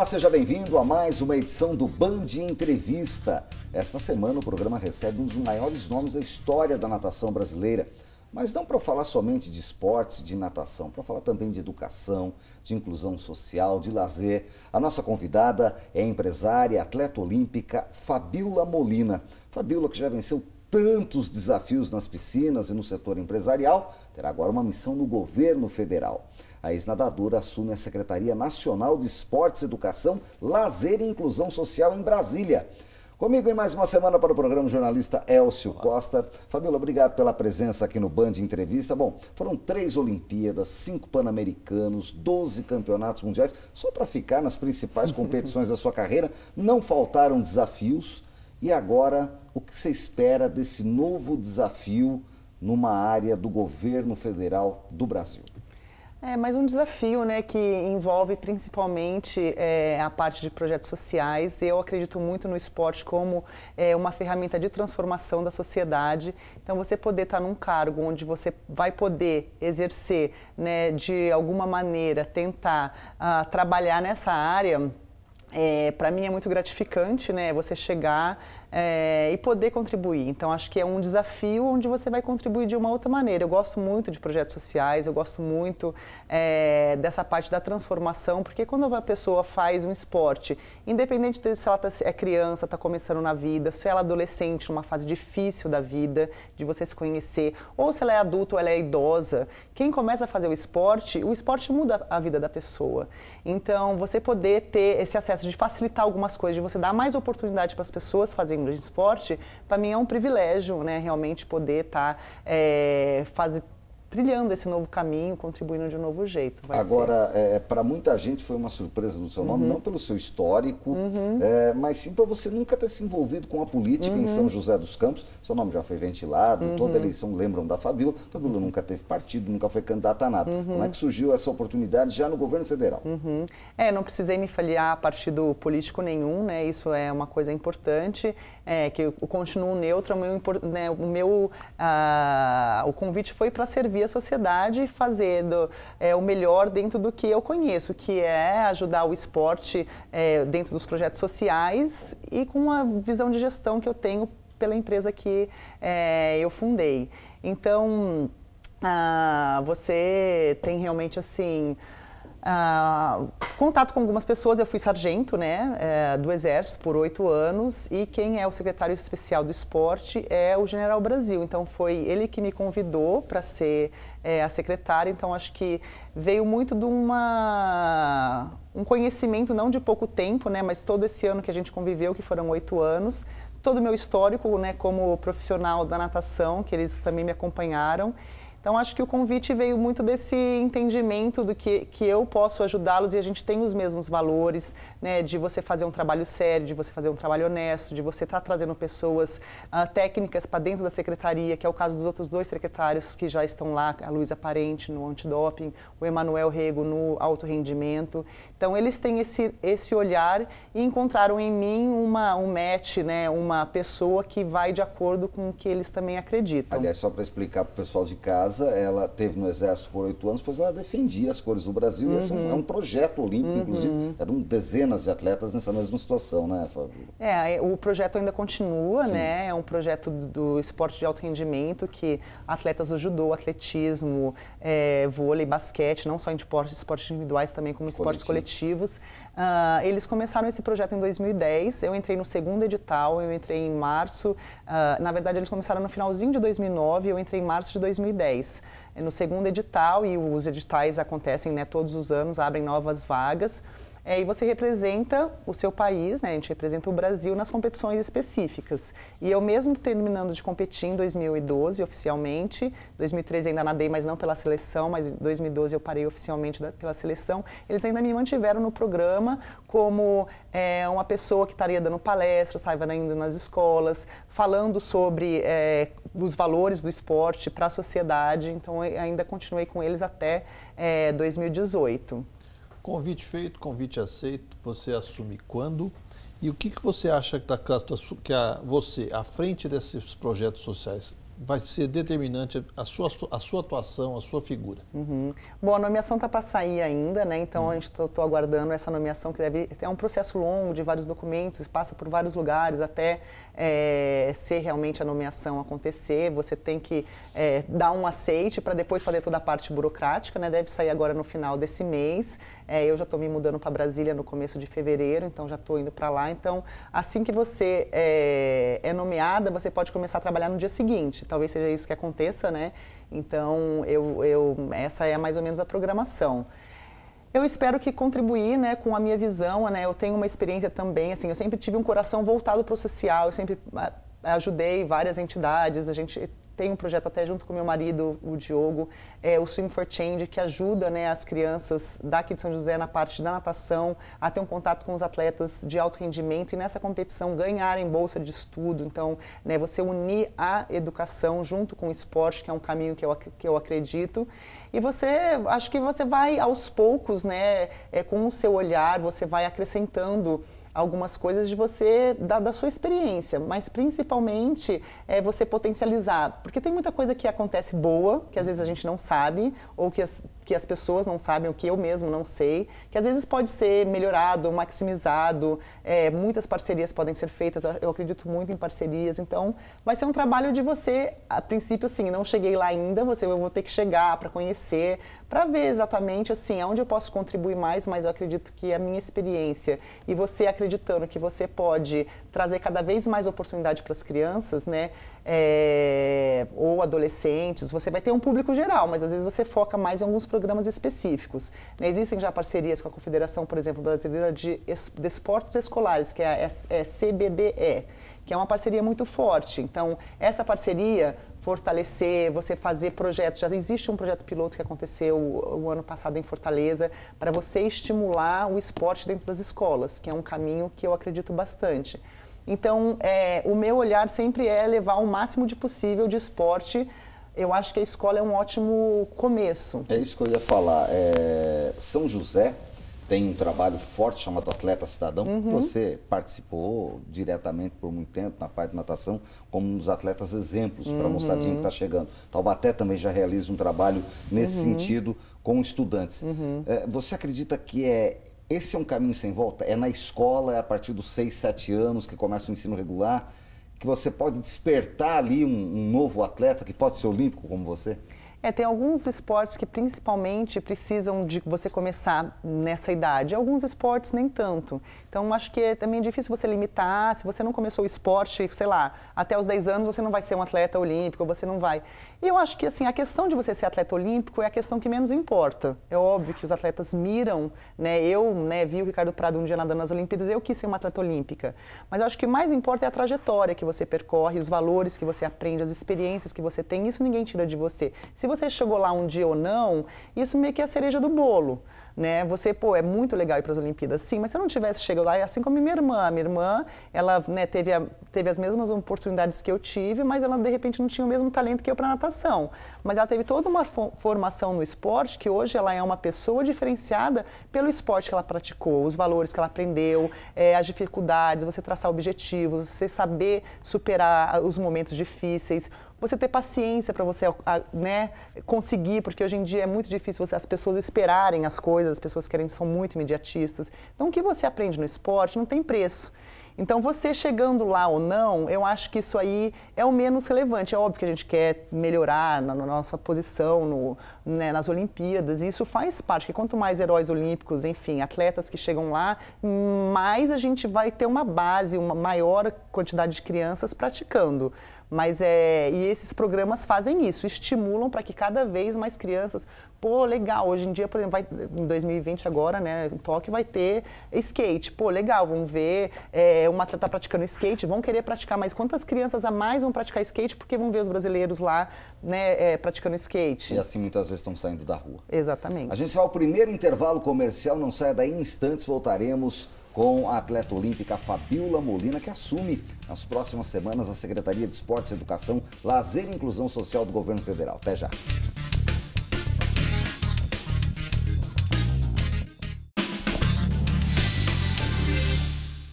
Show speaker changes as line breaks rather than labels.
Olá, seja bem-vindo a mais uma edição do Band Entrevista. Esta semana o programa recebe um dos maiores nomes da história da natação brasileira. Mas não para falar somente de esportes, de natação, para falar também de educação, de inclusão social, de lazer. A nossa convidada é empresária, atleta olímpica Fabiola Molina. Fabiola que já venceu tantos desafios nas piscinas e no setor empresarial, terá agora uma missão no governo federal. A ex-nadadora assume a Secretaria Nacional de Esportes, Educação, Lazer e Inclusão Social em Brasília. Comigo em mais uma semana para o programa o jornalista Elcio Olá. Costa. Fabíola, obrigado pela presença aqui no Band Entrevista. Bom, foram três Olimpíadas, cinco Pan-Americanos, 12 campeonatos mundiais. Só para ficar nas principais competições da sua carreira, não faltaram desafios e agora, o que você espera desse novo desafio numa área do governo federal do Brasil?
É mais um desafio, né, que envolve principalmente é, a parte de projetos sociais. Eu acredito muito no esporte como é, uma ferramenta de transformação da sociedade. Então, você poder estar num cargo onde você vai poder exercer, né, de alguma maneira, tentar uh, trabalhar nessa área é, para mim é muito gratificante, né? Você chegar é, e poder contribuir. Então, acho que é um desafio onde você vai contribuir de uma outra maneira. Eu gosto muito de projetos sociais, eu gosto muito é, dessa parte da transformação, porque quando uma pessoa faz um esporte, independente de se ela tá, é criança, está começando na vida, se ela é adolescente, numa fase difícil da vida, de você se conhecer, ou se ela é adulta ou ela é idosa, quem começa a fazer o esporte, o esporte muda a vida da pessoa. Então, você poder ter esse acesso processo de facilitar algumas coisas, de você dar mais oportunidade para as pessoas fazerem esporte, para mim é um privilégio, né? Realmente poder estar tá, é, fazer trilhando esse novo caminho, contribuindo de um novo jeito. Agora,
é, é para muita gente foi uma surpresa do seu nome, uhum. não pelo seu histórico, uhum. é, mas sim para você nunca ter se envolvido com a política uhum. em São José dos Campos. Seu nome já foi ventilado, uhum. toda eleição lembram da Fabíola. Fabíola uhum. nunca teve partido, nunca foi candidata a nada. Uhum. Como é que surgiu essa oportunidade já no governo federal?
É, não precisei me filiar a partido político nenhum, né? Isso é uma coisa importante, é, que eu continuo neutra. O meu, né, o, meu ah, o convite foi para servir servir a sociedade fazendo é, o melhor dentro do que eu conheço, que é ajudar o esporte é, dentro dos projetos sociais e com a visão de gestão que eu tenho pela empresa que é, eu fundei. Então, ah, você tem realmente assim ah, contato com algumas pessoas. Eu fui sargento né, eh, do Exército por oito anos e quem é o secretário especial do esporte é o General Brasil. Então foi ele que me convidou para ser eh, a secretária. Então acho que veio muito de uma, um conhecimento, não de pouco tempo, né, mas todo esse ano que a gente conviveu, que foram oito anos, todo o meu histórico né, como profissional da natação, que eles também me acompanharam. Então, acho que o convite veio muito desse entendimento do que, que eu posso ajudá-los e a gente tem os mesmos valores, né? De você fazer um trabalho sério, de você fazer um trabalho honesto, de você estar tá trazendo pessoas uh, técnicas para dentro da secretaria, que é o caso dos outros dois secretários que já estão lá, a Luísa Parente no antidoping, o Emanuel Rego no alto rendimento. Então, eles têm esse, esse olhar e encontraram em mim uma, um match, né? Uma
pessoa que vai de acordo com o que eles também acreditam. Aliás, só para explicar para o pessoal de casa, ela teve no Exército por oito anos, pois ela defendia as cores do Brasil. Uhum. Esse é um, uhum. é um, projeto olímpico, uhum. inclusive. Eram dezenas de atletas nessa mesma situação, né, Fábio?
É, o projeto ainda continua, Sim. né? É um projeto do esporte de alto rendimento que atletas do judô, atletismo, é, vôlei, basquete, não só em esportes, esportes individuais, também como esportes coletivos. coletivos. Uh, ah, eles começaram esse projeto em 2010. Eu entrei no segundo edital, eu entrei em março. Uh, na verdade, eles começaram no finalzinho de 2009, eu entrei em março de 2010. É no segundo edital, e os editais acontecem né, todos os anos, abrem novas vagas. É, e você representa o seu país, né? A gente representa o Brasil nas competições específicas. E eu mesmo terminando de competir em 2012 oficialmente, 2013 ainda nadei, mas não pela seleção, mas em 2012 eu parei oficialmente da, pela seleção. Eles ainda me mantiveram no programa como é, uma pessoa que estaria dando palestras, estava indo nas escolas, falando sobre é, os valores do esporte para a sociedade. Então ainda continuei com eles até 2018. É, Convite feito, convite aceito, você assume quando? E o que, que você acha que, tá, que a, você, à frente desses projetos sociais, vai ser determinante a sua, a sua atuação, a sua figura. Uhum. Bom, a nomeação está para sair ainda, né? Então uhum. a gente estou tá, aguardando essa nomeação que deve é um processo longo de vários documentos, passa por vários lugares até é, ser realmente a nomeação acontecer. Você tem que é, dar um aceite para depois fazer toda a parte burocrática, né? Deve sair agora no final desse mês. É, eu já estou me mudando para Brasília no começo de fevereiro, então já estou indo para lá. Então assim que você é, é nomeada, você pode começar a trabalhar no dia seguinte talvez seja isso que aconteça, né? Então, eu, eu, essa é mais ou menos a programação. Eu espero que contribuir, né, com a minha visão, né? Eu tenho uma experiência também, assim, eu sempre tive um coração voltado para o social, eu sempre ah, ajudei várias entidades, a gente tem um projeto até junto com meu marido, o Diogo, é, o Swim for Change, que ajuda né, as crianças daqui de São José na parte da natação a ter um contato com os atletas de alto rendimento e nessa competição ganharem bolsa de estudo. Então, né, você unir a educação junto com o esporte, que é um caminho que eu, que eu acredito. E você, acho que você vai aos poucos, né, é, com o seu olhar, você vai acrescentando algumas coisas de você, da, da sua experiência, mas principalmente é, você potencializar. Porque tem muita coisa que acontece boa, que às vezes a gente não sabe, ou que as, que as pessoas não sabem, ou que eu mesmo não sei, que às vezes pode ser melhorado, maximizado, é, muitas parcerias podem ser feitas, eu, acredito muito em parcerias, então vai ser um trabalho de você, a princípio assim, não cheguei lá ainda, você eu vou ter que chegar para conhecer, para ver exatamente assim, aonde eu posso contribuir mais, mas eu acredito que a minha experiência e você acredita acreditando que você pode trazer cada vez mais oportunidade para as crianças, né? É, ou adolescentes, você vai ter um público geral, mas às vezes você foca mais em alguns programas específicos. Né? Existem já parcerias com a Confederação, por exemplo, Brasileira de Desportos Escolares, que é a é CBDE que é uma parceria muito forte. Então, essa parceria fortalecer, você fazer projetos. Já existe um projeto piloto que aconteceu o, ano passado em Fortaleza para você estimular o esporte dentro das escolas, que é um caminho que eu acredito bastante. Então, é, o meu olhar sempre é levar o máximo de possível de esporte. Eu acho que a escola é um ótimo começo.
É isso que eu ia falar. É... São José tem um trabalho forte chamado Atleta Cidadão, uhum. que você participou diretamente por muito tempo na parte de natação, como um dos atletas exemplos uhum. para a moçadinha que está chegando. Taubaté também já realiza um trabalho nesse uhum. sentido com estudantes. Uhum. É, você acredita que é esse é um caminho sem volta? É na escola, é a partir dos 6, 7 anos que começa o ensino regular, que você pode despertar ali um, um novo atleta que pode ser olímpico como você? É, tem alguns
esportes que principalmente precisam de você começar nessa idade, alguns esportes nem tanto. Então, acho que é também difícil você limitar, se você não começou o esporte, sei lá, até os 10 anos você não vai ser um atleta olímpico, você não vai. E eu acho que assim, a questão de você ser atleta olímpico é a questão que menos importa. É óbvio que os atletas miram, né? Eu né, vi o Ricardo Prado um dia nadando nas Olimpíadas, eu quis ser uma atleta olímpica. Mas eu acho que o mais importa é a trajetória que você percorre, os valores que você aprende, as experiências que você tem, isso ninguém tira de você. Se você chegou lá um dia ou não, isso meio que é a cereja do bolo né? Você, pô, é muito legal ir para as Olimpíadas, sim, mas se eu não tivesse chegado lá, assim como minha irmã, minha irmã, ela né, teve, a, teve as mesmas oportunidades que eu tive, mas ela de repente não tinha o mesmo talento que eu para natação. Mas ela teve toda uma formação no esporte que hoje ela é uma pessoa diferenciada pelo esporte que ela praticou, os valores que ela aprendeu, é, as dificuldades, você traçar objetivos, você saber superar os momentos difíceis você ter paciência para você né, conseguir, porque hoje em dia é muito difícil você, as pessoas esperarem as coisas, as pessoas querem são muito imediatistas. Então, o que você aprende no esporte não tem preço. Então, você chegando lá ou não, eu acho que isso aí é o menos relevante. É óbvio que a gente quer melhorar na, na nossa posição no, né, nas Olimpíadas, e isso faz parte, porque quanto mais heróis olímpicos, enfim, atletas que chegam lá, mais a gente vai ter uma base, uma maior quantidade de crianças praticando. Mas é, e esses programas fazem isso, estimulam para que cada vez mais crianças, pô, legal, hoje em dia, por exemplo, vai, em 2020 agora, né, em Tóquio vai ter skate, pô, legal, vão ver é, uma atleta praticando skate, vão querer praticar, mas quantas crianças a mais vão praticar skate porque vão ver os brasileiros lá, né, é, praticando skate? E assim muitas vezes
estão saindo da rua.
Exatamente. A gente
vai ao primeiro intervalo comercial, não saia daí instantes, voltaremos com a atleta olímpica Fabiola Molina, que assume nas próximas semanas a Secretaria de Esportes, Educação, Lazer e Inclusão Social do Governo Federal. Até já!